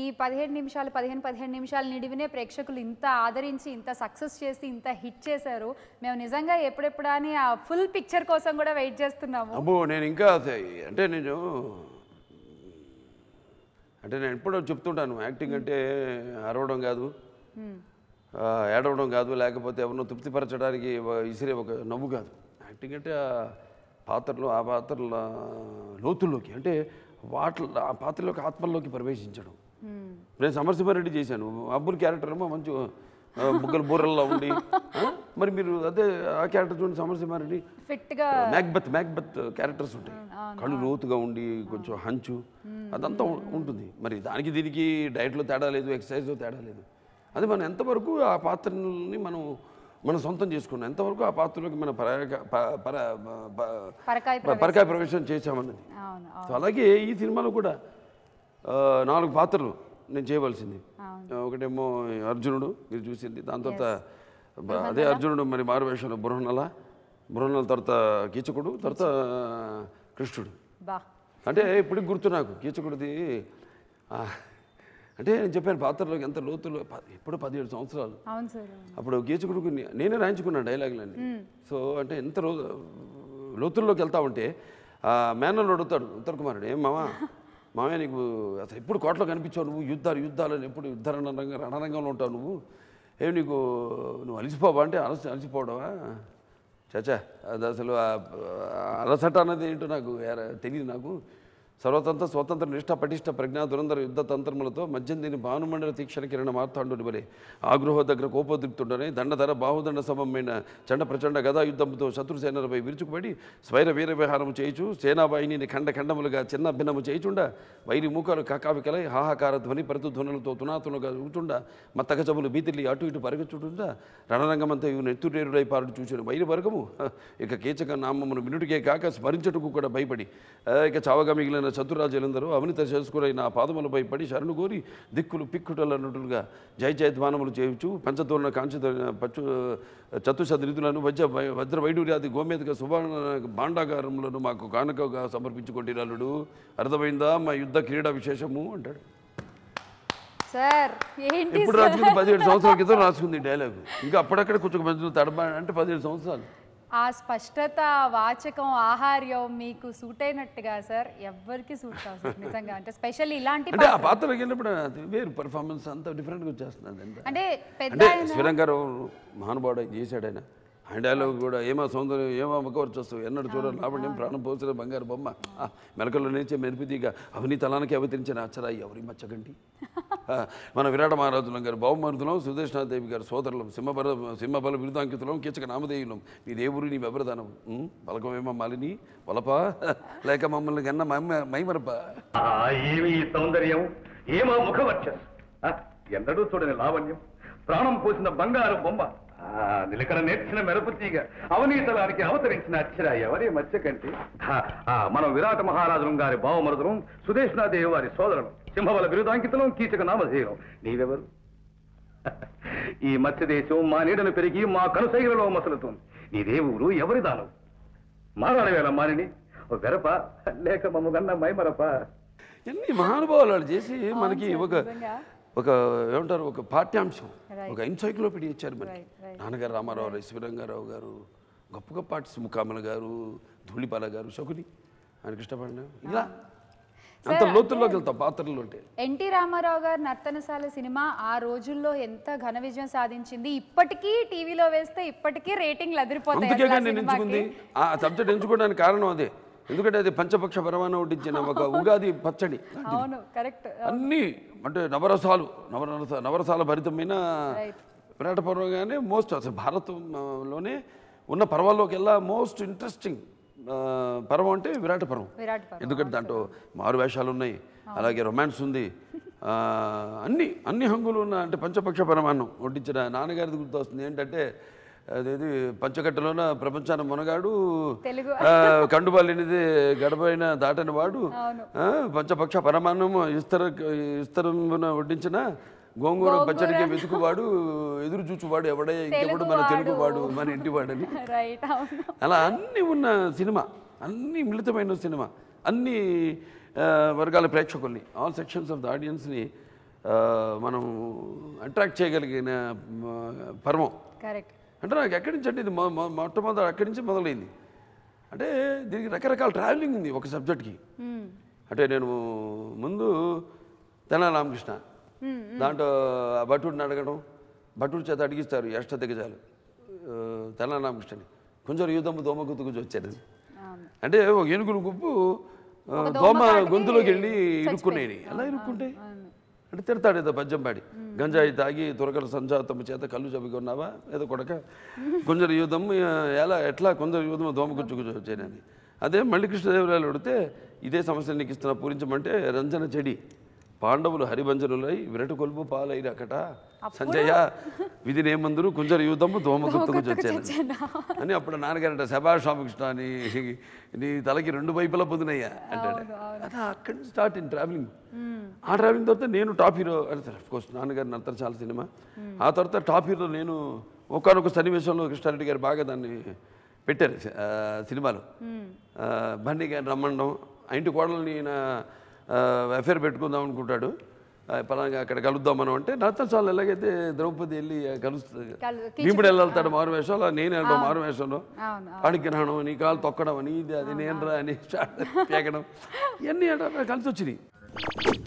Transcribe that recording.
ఈ పదిహేడు నిమిషాలు పదిహేను పదిహేను నిమిషాలు నిడివినే ప్రేక్షకులు ఇంత ఆదరించి ఇంత సక్సెస్ చేసి ఇంత హిట్ చేశారు మేము నిజంగా ఎప్పుడెప్పుడా అని ఆ ఫుల్ పిక్చర్ కోసం కూడా వెయిట్ చేస్తున్నాము అబ్బో నేను ఇంకా అంటే నేను అంటే నేను ఎప్పుడో చెప్తుంటాను యాక్టింగ్ hmm. అంటే అరవడం కాదు hmm. ఏడవడం కాదు లేకపోతే ఎవరినో తృప్తిపరచడానికి ఇసిరే ఒక నవ్వు కాదు యాక్టింగ్ అంటే పాత్రలు ఆ పాత్రల లోతుల్లోకి అంటే వాటి ఆ పాత్రలోకి ఆత్మల్లోకి ప్రవేశించడం Hmm. నేను సమర్సింహారెడ్డి చేశాను అబ్బుల్ క్యారెక్టర్ ఏమో మంచి బుగ్గల బూరల్లో ఉండి మరి మీరు అదే ఆ క్యారెక్టర్ చూడండి సమరసింహారెడ్డి ఫిట్గా మ్యాక్బత్ మ్యాక్బత్ క్యారెక్టర్స్ ఉంటాయి hmm, కళ్ళు లోతుగా ఉండి కొంచెం hmm. హంచు అదంతా ఉంటుంది మరి దానికి దీనికి డైట్లో తేడా లేదు ఎక్సర్సైజ్లో తేడా లేదు అది మనం ఎంతవరకు ఆ పాత్రని మనం మనం సొంతం చేసుకున్నాం ఎంతవరకు ఆ పాత్రలోకి మనం పరకాయ ప్రవేశం సో అలాగే ఈ సినిమాలో కూడా నాలుగు పాత్రలు నేను చేయవలసింది ఒకటేమో అర్జునుడు మీరు చూసింది దాని తర్వాత అదే అర్జునుడు మరి మారువేషంలో బృహణల బృహణల తర్వాత కీచకుడు తర్వాత కృష్ణుడు అంటే ఇప్పుడు గుర్తు నాకు కీచకుడిది అంటే నేను చెప్పాను పాత్రలోకి ఎంత లోతులు ఇప్పుడు పదిహేడు సంవత్సరాలు అప్పుడు గీచకుడికి నేనే రాయించుకున్నాను డైలాగులన్నీ సో అంటే ఎంత లోతుల్లోకి వెళ్తా ఉంటే మేనల్ అడుగుతాడు ఉత్తర్ కుమారుడు ఏం మామా మామయ్య నీకు అసలు ఎప్పుడు కోట్లో కనిపించావు నువ్వు యుద్ధాలు యుద్ధాలు ఎప్పుడు యుద్ధ రణరంగం రణరంగంలో ఉంటావు నువ్వు ఏమి నీకు నువ్వు అలసిపోవా అంటే అలసి అలసిపోవడమా చచ్చా అది అసలు అలసట అన్నది ఏంటో నాకు తెలియదు నాకు సర్వతంత్ర స్వతంత్ర నిష్ట పటిష్ట ప్రజ్ఞా దురంధర యుద్ధ తంత్రములతో మధ్యం దీని భానుమండల తీక్షణ కిరణ మార్తాండు నిబలే ఆగృహ దగ్గర కోపోద్రిక్తుండనే దండధర బాహుదండ సమమైన చండ ప్రచండ గదా యుద్ధంతో సేనలపై విరుచుకుపడి స్వైర వీర విహారం చేయుచు సేనాబాయిని ఖండ ఖండములుగా చిన్న భిన్నము చేయుచుండ వైరి మూకలు కకావికలై హాహాకార ధ్వని ప్రతిధ్వనులతో తునాతులుగా ఊచుండ మత్తకజములు బీతిల్లి అటు ఇటు పరుగుచుండ రణరంగమంతా ఇవి నెత్తురేరుడై పారుడు చూచిన వైరి వర్గము ఇక కీచక నామమును మినుటికే కాక స్మరించటకు కూడా భయపడి ఇక చావగా మిగిలిన చేసుకున్న చతురాజులందరూ అవినీత నా పాదములపై పడి శరణు కోరి దిక్కులు పిక్కుటలన్నట్లుగా జయ జయధ్వానములు చేయవచ్చు పంచతోరణ కాంచు పచ్చు చతుశద్రితులను వజ్ర వజ్ర వైడూర్యాది గోమేదిక సువర్ణ భాండాగారములను మాకు కానుకగా సమర్పించుకోండి రాలుడు అర్థమైందా మా యుద్ధ క్రీడా విశేషము అంటాడు సార్ ఇప్పుడు రాసుకుంది పదిహేడు సంవత్సరాల క్రితం రాసుకుంది డైలాగ్ ఇంకా అప్పుడక్కడ కొంచెం మంచి తడబా అంటే పదిహేడు సంవత్సరాలు ఆ స్పష్టత వాచకం ఆహార్యం మీకు సూట్ అయినట్టుగా సార్ ఎవరికి సూట్ కావచ్చు నిజంగా అంటే స్పెషల్ ఇలాంటి అంటే ఆ పాత్ర వెళ్ళినప్పుడు వేరు పర్ఫార్మెన్స్ అంతా డిఫరెంట్గా వచ్చేస్తుంది అంటే పెద్ద శ్రీరంగారావు మహానుభావుడు చేశాడు ఆ డైలాగ్ కూడా ఏమో సౌందర్యం ఏమో ఏమా వస్తావు ఎన్నడూ చూడాలి లాభణ్యం ప్రాణం పోసిన బంగారు బొమ్మ మెలకల్లో నిలిచే మెరుపుదీగా అవినీ తలానికి అవతరించిన అచ్చరా ఎవరి మచ్చగండి మన విరాట మహారాజులం గారు బహుమరుతులం సుదర్శనాదేవి గారు సోదరులం సింహబల సింహబల విరుదాంకితులం కీచక నామధేయులం మీ దేవుడు నీ వెబరదనం పలకమేమో మాలిని వలప లేక మమ్మల్ని గన్న మైమరప ఏమి సౌందర్యం ఏమో ముఖవర్చస్సు ఎన్నడూ చూడని లావణ్యం ప్రాణం పోసిన బంగారు బొమ్మ నిలకడ నేర్చిన మెరుపు తీగ అవనీతలానికి అవతరించిన అక్షర ఎవరి కంటి మనం విరాట మహారాజు గారి భావమరుదలం సుదేష్ణాదేవి వారి సోదరుడు సింహవల బిరుదాంకితం కీచక నామధేయం నీవెవరు ఈ దేశం మా నీడను పెరిగి మా కనుసైలలో మసలుతుంది నీ దేవుడు ఎవరి దానం మారాడవేళ మారిని వెరప లేక మమ్మగన్న మైమరప ఎన్ని మహానుభావాలు చేసి మనకి ఒక ఒక ఏమంటారు ఒక పాఠ్యాంశం ఒక ఎన్సైక్లోపీడియా ఇచ్చారు మరి నాన్నగారు రామారావు రావు గారు గొప్ప గొప్ప ఆర్టిస్ట్ ముఖామల గారు ధూళిపాల గారు శకుని ఆయన కృష్ణపడిన ఇలా ah. అంత లోతుల్లోకి వెళ్తాం పాత్రలు ఎన్టీ రామారావు గారు నర్తనశాల సినిమా ఆ రోజుల్లో ఎంత ఘన విజయం సాధించింది ఇప్పటికీ టీవీలో వేస్తే ఇప్పటికీ రేటింగ్లు అదిరిపోతాయి ఆ సబ్జెక్ట్ ఎంచుకోవడానికి కారణం అదే ఎందుకంటే అది పంచపక్ష పరమాన వడ్డించిన ఒక ఉగాది పచ్చడి అన్నీ అంటే నవరసాలు నవరస నవరసాల భరితమైన విరాట కానీ మోస్ట్ అసలు భారతంలోనే ఉన్న పర్వాల్లోకెల్లా మోస్ట్ ఇంట్రెస్టింగ్ పర్వం అంటే విరాట పర్వం ఎందుకంటే దాంట్లో మారు వేషాలు ఉన్నాయి అలాగే రొమాన్స్ ఉంది అన్ని అన్ని హంగులు ఉన్న అంటే పంచపక్ష పరమాన్నం వడ్డించిన నాన్నగారిది గుర్తొస్తుంది ఏంటంటే అదేది పంచగట్టలోన ప్రపంచాన మునగాడు కండుబాలినిది గడపైన దాటని వాడు పంచపక్ష పరమాన్నము ఇస్తర ఇస్తరమున వడ్డించిన గోంగూర పచ్చడికి వెతుకువాడు ఎదురు చూచువాడు ఎవడే ఇంకెవడు మన తెలుగువాడు మన ఇంటివాడని అలా అన్ని ఉన్న సినిమా అన్ని మిళితమైన సినిమా అన్ని వర్గాల ప్రేక్షకుల్ని ఆల్ సెక్షన్స్ ఆఫ్ ద ఆడియన్స్ని మనం అట్రాక్ట్ చేయగలిగిన పర్వం కరెక్ట్ అంటే నాకు ఎక్కడి నుంచి అంటే ఇది మొట్టమొదటి అక్కడి నుంచి మొదలైంది అంటే దీనికి రకరకాల ట్రావెలింగ్ ఉంది ఒక సబ్జెక్ట్కి అంటే నేను ముందు తెనా రామకృష్ణ దాంట్లో భటుడిని అడగడం భటుడి చేత అడిగిస్తారు అష్ట దిగజాలు తెనాలి రామకృష్ణని కొంచెం యుద్ధము దోమ గుర్తు గురించి వచ్చారు అంటే ఒక ఏనుగులు గుప్పు దోమ గొంతులోకి వెళ్ళి ఇరుక్కునే అలా ఇరుక్కుంటే అంటే తిడతాడు ఏదో పద్యం పాడి గంజాయి తాగి తురకల సంజాతము చేత కళ్ళు చబుకున్నావా ఏదో కొడక గుంజర యూధం ఎలా ఎట్లా కొందరు యూధము దోమ గుచ్చుకు వచ్చానని అదే మళ్ళీ కృష్ణదేవరాయలు అడిగితే ఇదే సమస్య నీకు ఇస్తున్నా పూరించమంటే రంజన చెడి పాండవులు హరిభంజనులై విరటుకొల్పు అక్కడ సంజయ విధి నేమందును కుంజర యూధము దోమగుప్తుకు వచ్చాను అని అప్పుడు నాన్నగారంట శభాష్ రామకృష్ణ నీ నీ తలకి రెండు వైపులా పొందినయ్యా అంటాడు అలా అక్కడి నుంచి స్టార్ట్ ఇన్ ట్రావెలింగ్ ఆ ట్రావెలింగ్ తర్వాత నేను టాప్ హీరో అంటారు కోర్స్ నాన్నగారు నడతారు చాలా సినిమా ఆ తర్వాత టాప్ హీరో నేను ఒకనొక సన్నివేశంలో కృష్ణారెడ్డి గారు బాగా దాన్ని పెట్టారు సినిమాలో బండి గారిని రమ్మండం ఆ ఇంటి కోడలు నేను అఫేర్ పెట్టుకుందాం అనుకుంటాడు పలానా అక్కడ కలుద్దాం మనం అంటే చాలు ఎలాగైతే ద్రౌపది వెళ్ళి కలుస్తుంది భీముడు వెళ్ళతాడు మారు అలా నేను వెళ్ళడం మారు వేషంలో అడిగినాను నీ కాలు తొక్కడం అని ఇది అది నేను రా అని పేకడం ఇవన్నీ కలిసి వచ్చినాయి